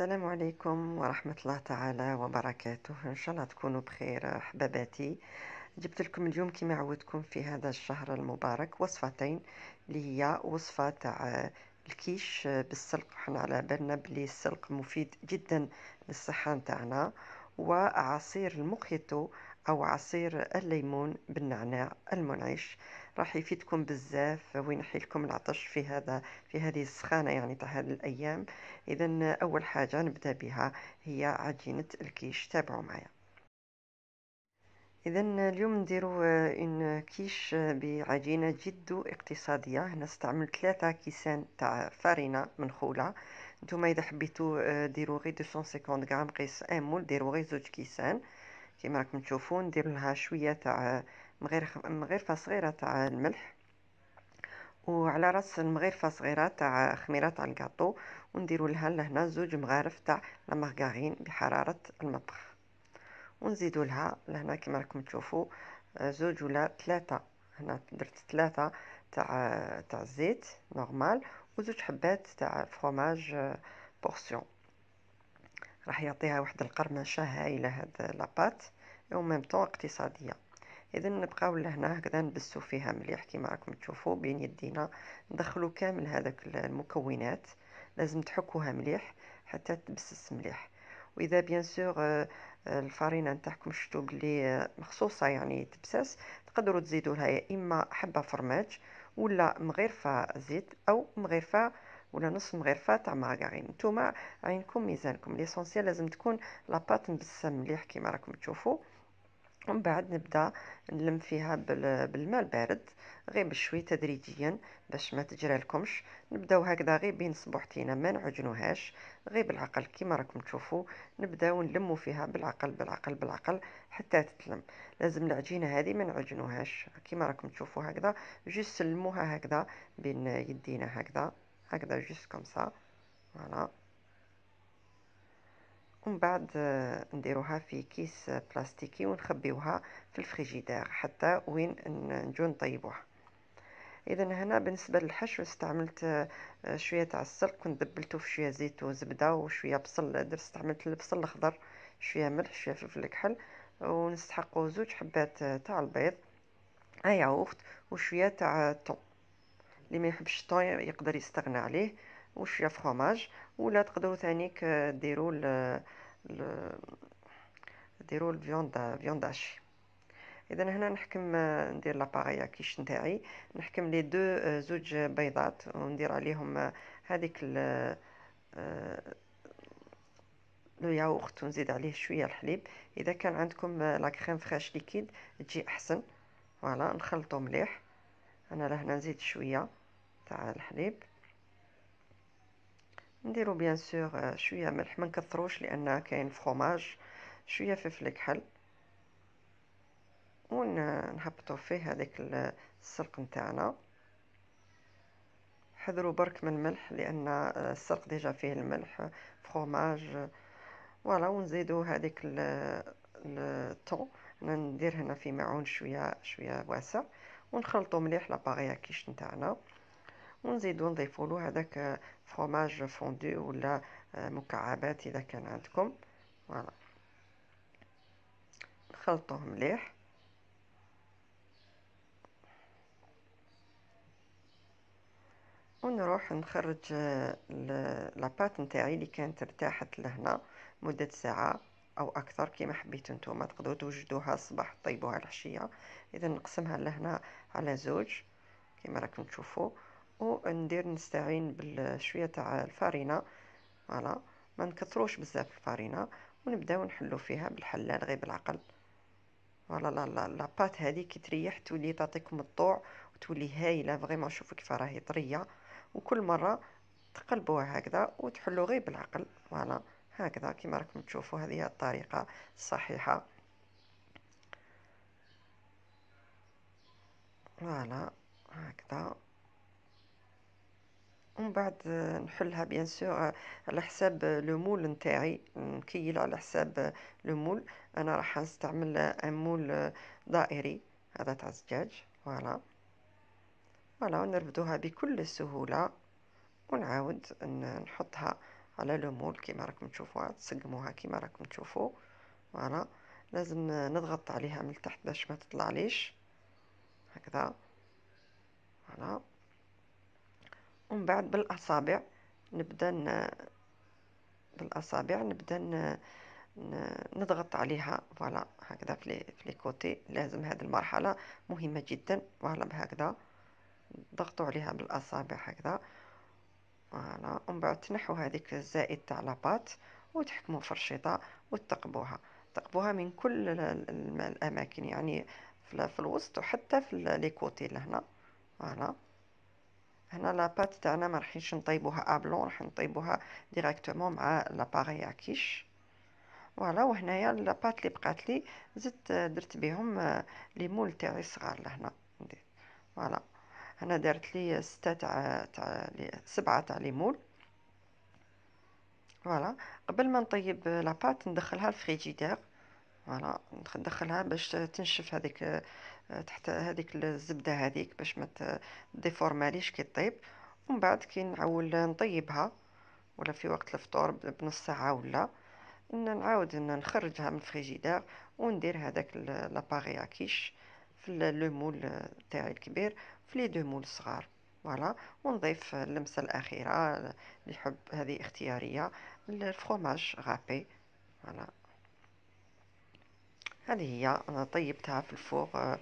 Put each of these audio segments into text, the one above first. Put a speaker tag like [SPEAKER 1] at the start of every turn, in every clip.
[SPEAKER 1] السلام عليكم ورحمة الله تعالى وبركاته إن شاء الله تكونوا بخير أحباباتي جبت لكم اليوم كما عودتكم في هذا الشهر المبارك وصفتين اللي هي وصفة تاع الكيش بالسلق حنا على بالنا بلي السلق مفيد جدا للصحة نتاعنا وعصير المخيطو أو عصير الليمون بالنعناع المنعش راح يفيدكم بزاف وينحي لكم العطش في هذا في هذه السخانة يعني تاع هذه الأيام إذا أول حاجة نبدأ بها هي عجينة الكيش تابعوا معايا اذا اليوم نديرو آه، ان كيش آه، بعجينه جد اقتصاديه هنا استعمل ثلاثة كيسان تاع فرينه منخوله نتوما اذا حبيتو آه، ديرو غير 250 غرام قيس امول ديرو غير زوج كيسان كيما راكم تشوفون ندير لها شويه تاع مغرفه مغيرفه صغيره تاع الملح وعلى راس المغيرفه صغيره تاع خميره تاع الكاطو ونديروا لها لهنا زوج مغارف تاع المارغارين بحراره المطبخ ونزيدوا لها لهنا كما راكم تشوفوا زوج ولا ثلاثه هنا درت ثلاثه تاع تاع الزيت نورمال وزوج حبات تاع فرomage بورسيون راح يعطيها واحد القرمشة هايلة هاد لاباط او ميم طون اقتصادية اذا نبقاو لهنا هكذا نبسو فيها مليح كيما راكم تشوفوا بين يدينا ندخلو كامل هذاك المكونات لازم تحكوها مليح حتى تبسس مليح واذا بيان سور آه، آه، الفرينه نتاعكم شفتوا بلي آه، مخصوصه يعني تبساس تقدروا تزيدوا لها يا اما حبه فرماج ولا مغرفه زيت او مغرفه ولا نص مغرفه تاع مارغارين نتوما عينكم ميزانكم ليسونسيال لازم تكون لاباط مبسم مليح كيما راكم تشوفوا ومن بعد نبدا نلم فيها بالماء البارد غير بشوي تدريجيا باش ما تجرى لكمش نبداو هكذا غير بين صبحتينا ما نعجنوهاش غير بالعقل كيما راكم تشوفوا نبداو نلمو فيها بالعقل بالعقل بالعقل حتى تتلم لازم العجينه هذه ما نعجنوهاش كيما راكم تشوفوا هكذا جوست نلموها هكذا بين يدينا هكذا هكذا جوست كوم سا فوالا ومن بعد آه، نديروها في كيس آه، بلاستيكي ونخبيوها في الفريجيدير حتى وين نجو نطيبوها اذا هنا بالنسبه للحشو استعملت آه، شويه تاع السلق كنت دبلته في شويه زيت وزبده وشويه بصل درت استعملت البصل الاخضر شويه ملح شويه فلفل كحل ونستحقوا زوج حبات تاع البيض ايا اخت وشويه تاع الثوم اللي ما يحبش الطون يقدر يستغنى عليه وشويه فرماج ولا تقدروا ثانيك ديروا ال ديروا الفيوندا فيوند اذا هنا نحكم ندير لاباريا كيش نتاعي نحكم لي دو آه، زوج بيضات وندير عليهم آه، هذيك ال آه، لو ياغورت ونزيد عليه شويه الحليب اذا كان عندكم لا كريم فريش ليكيد تجي احسن فوالا نخلطو مليح انا لهنا نزيد شويه الحليب نديرو بيان سور آه، شويه ملح ما نكثروش لان كاين فخوماج شويه فلفل كحل ونهبطو آه، فيه هذاك السرق آه، نتاعنا حذروا برك من الملح لان السرق ديجا فيه الملح فخوماج فوالا ونزيدو هذيك الطون انا ندير هنا في معون شويه شويه واسع ونخلطو مليح لاباغيا كيش نتاعنا ونزيدو نضيفولو هذاك فروماج فوندو ولا آه، مكعبات اذا كان عندكم فوالا نخلطوه مليح ونروح نخرج آه، لاباط نتاعي اللي كانت ارتاحت لهنا مدة ساعة او اكثر كيما حبيتو نتوما تقدروا توجدوها الصباح طيبوها العشية اذا نقسمها لهنا على زوج كما راكم تشوفوا وندير نستعين بشويه تاع الفارينه فوالا ما نكثروش بزاف الفارينه ونبداو نحلو فيها بالحلال غير بالعقل فوالا لا لا لاباط هذه كي تريح تولي تعطيكم الطوع وتولي هايله فريمون شوفوا كيف راهي طريه وكل مره تقلبوها هكذا وتحلو غير بالعقل فوالا هكذا كيما راكم تشوفوا هذه هي الطريقه الصحيحه فوالا هكذا ومن بعد نحلها بيان سور على حساب لو مول نتاعي نكيل على حساب لو مول انا راح نستعمل مول دائري هذا تاع الزجاج فوالا فوالا ونربدوها بكل سهوله ونعاود نحطها على لو مول كيما راكم تشوفوها تسقموها كيما راكم تشوفوا فوالا لازم نضغط عليها من تحت باش ما تطلعليش هكذا فوالا ومن بعد بالاصابع نبدا ن... بالاصابع نبدا ن... نضغط عليها فوالا هكذا في لي كوتي لازم هذه المرحله مهمه جدا فوالا بهكذا ضغطوا عليها بالاصابع هكذا فوالا ومن بعد تنحوا هذيك الزائد تاع لاباط وتحكموا في الشيطه وتقبوها تقبوها من كل الاماكن يعني في الوسط وحتى في لي كوتي لهنا فوالا هنا لاباط تاعنا ما راحينش نطيبوها ابلون راح نطيبوها ديريكتومون مع لاباغي اكيش فوالا وهنايا لاباط اللي بقات لي زدت درت بهم لي مول تاعي صغار لهنا فوالا هنا دارت لي ستة تاع تاع سبعة تاع لي مول فوالا قبل ما نطيب لاباط ندخلها الفريجيدير فوالا ندخلها باش تنشف هذيك تحت هذيك الزبده هذيك باش ما ديفورماليش كي طيب ومن بعد كي نعاود نطيبها ولا في وقت الفطور بنص ساعه ولا ان نعاود ان نخرجها من الفريجيدار وندير هذاك لاباغي اكيش في لو مول تاعي الكبير في لي دو مول الصغار فوالا ونضيف اللمسه الاخيره اللي يحب هذه اختياريه الفرماج غابي فوالا هذه هي انا طيبتها في الفوق آه،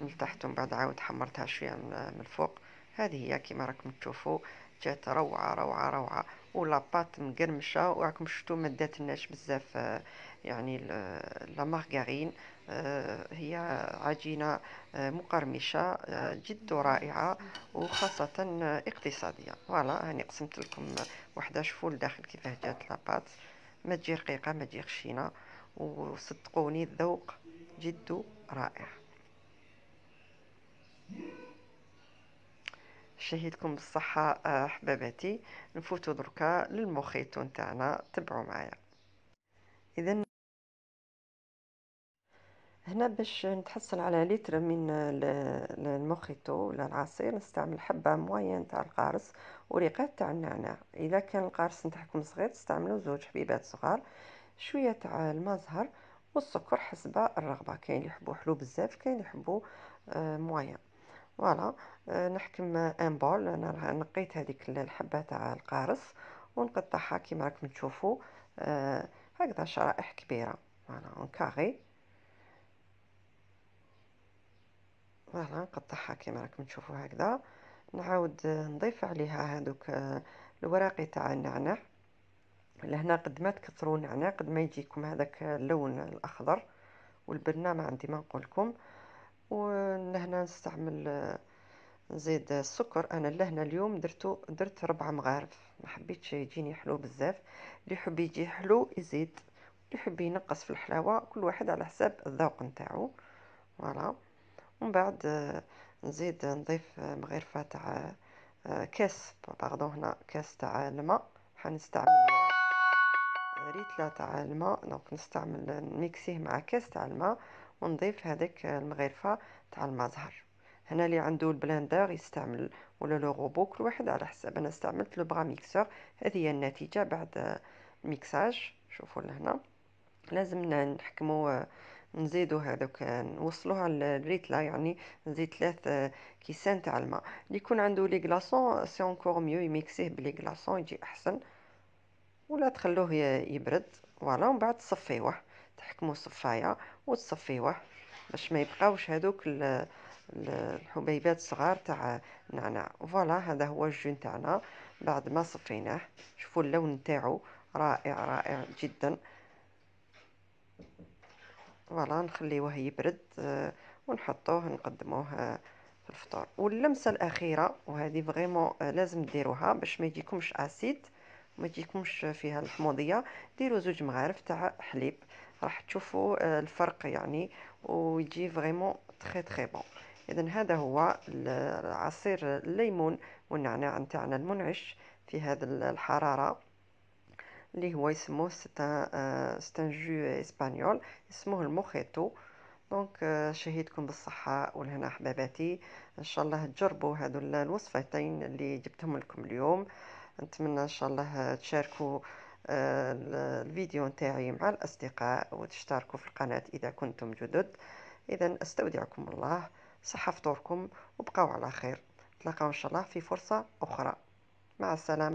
[SPEAKER 1] من تحت ومن بعد عاود حمرتها شويه من الفوق آه، هذه هي كما راكم تشوفوا جات روعه روعه روعه ولاباط مقرمشه وراكم شفتوا ما داتناش بزاف آه، يعني لا مارغارين هي عجينه مقرمشه جد رائعه وخاصه اقتصاديه فوالا هاني قسمت لكم وحده شوفوا لداخل كيفاه جات لاباط ما تجي رقيقه ما تجي خشينه وصدقوني الذوق جد رائع شهيدكم بالصحة آه، أحباباتي نفوتو دركا للمخيط نتاعنا تبعوا معايا إذا هنا باش نتحصل على لتر من المخيتو ولا العصير نستعمل حبة موين تاع القارص وريقات تاع النعناع إذا كان القارص نتاعكم صغير تستعملوا زوج حبيبات صغار شوية تاع الماء زهر والسكر حسب الرغبة كاين اللي يحبو حلو بزاف كاين اللي يحبو آه، موايا فوالا آه، نحكم ان بول انا نقيت هذيك الحبه تاع القارص ونقطعها كيما راكم تشوفوا آه، هكذا شرائح كبيره فوالا اون كاري فوالا نقطعها كيما راكم تشوفوا هكذا نعاود نضيف عليها هذوك الوراقي تاع النعناع لهنا قد ما تكثروا النعناع قد ما يجيكم هذاك اللون الاخضر والبنه ما عندي ما نقول لكم ولهنا نستعمل نزيد السكر انا لهنا اليوم درتو درت ربع مغارف ما حبيتش يجيني حلو بزاف اللي يحب يجي حلو يزيد اللي يحب ينقص في الحلاوه كل واحد على حساب الذوق نتاعو فوالا ومن بعد نزيد نضيف مغرفه تاع كاس باردون هنا كاس تاع الماء حنستعمل ريتلا تاع الماء دونك نستعمل نميكسيه مع كاس تاع الماء ونضيف هذاك المغرفه تاع الماء زهر هنا اللي عنده البلندر يستعمل ولا لو روبو كل واحد على حسب انا استعملت لو برا ميكسور هذه هي النتيجه بعد ميكساج شوفوا لهنا لازم نحكموا نزيدو هذوك نوصلوها للريتلا يعني نزيد ثلاث كيسان تاع الماء اللي يكون عنده لي غلاسون سي اونكور ميو يميكسيه بلي غلاسون يجي احسن ولا تخلوه يبرد فوالا ومن بعد تصفيوه تحكموا صفايه وتصفيوه باش ما يبقاوش هذوك الحبيبات الصغار تاع النعناع فوالا هذا هو الجو نتاعنا بعد ما صفيناه شوفوا اللون نتاعو رائع رائع جدا فوالا نخليوه يبرد آه، ونحطوه نقدموه آه، في الفطور واللمسه الاخيره وهذه فريمون آه، لازم ديروها باش ما يجيكمش اسيد ما تجيكمش فيها الحموضيه ديروا زوج مغارف تاع حليب راح تشوفوا آه، الفرق يعني ويجي فريمون تري تري بون اذا هذا هو عصير الليمون والنعناع نتاعنا المنعش في هذا الحراره اللي هو يسموه ستان آه، ستان جو اسبانيول اسمه الموخيتو دونك آه، شهيدكم بالصحة والهنا أحباباتي إن شاء الله تجربوا هادو الوصفتين اللي جبتهم لكم اليوم نتمنى ان شاء الله تشاركوا آه، الفيديو نتاعي مع الاصدقاء وتشتركوا في القناه اذا كنتم جدد اذا استودعكم الله صحة فطوركم وبقاو على خير نتلاقاو ان شاء الله في فرصه اخرى مع السلامه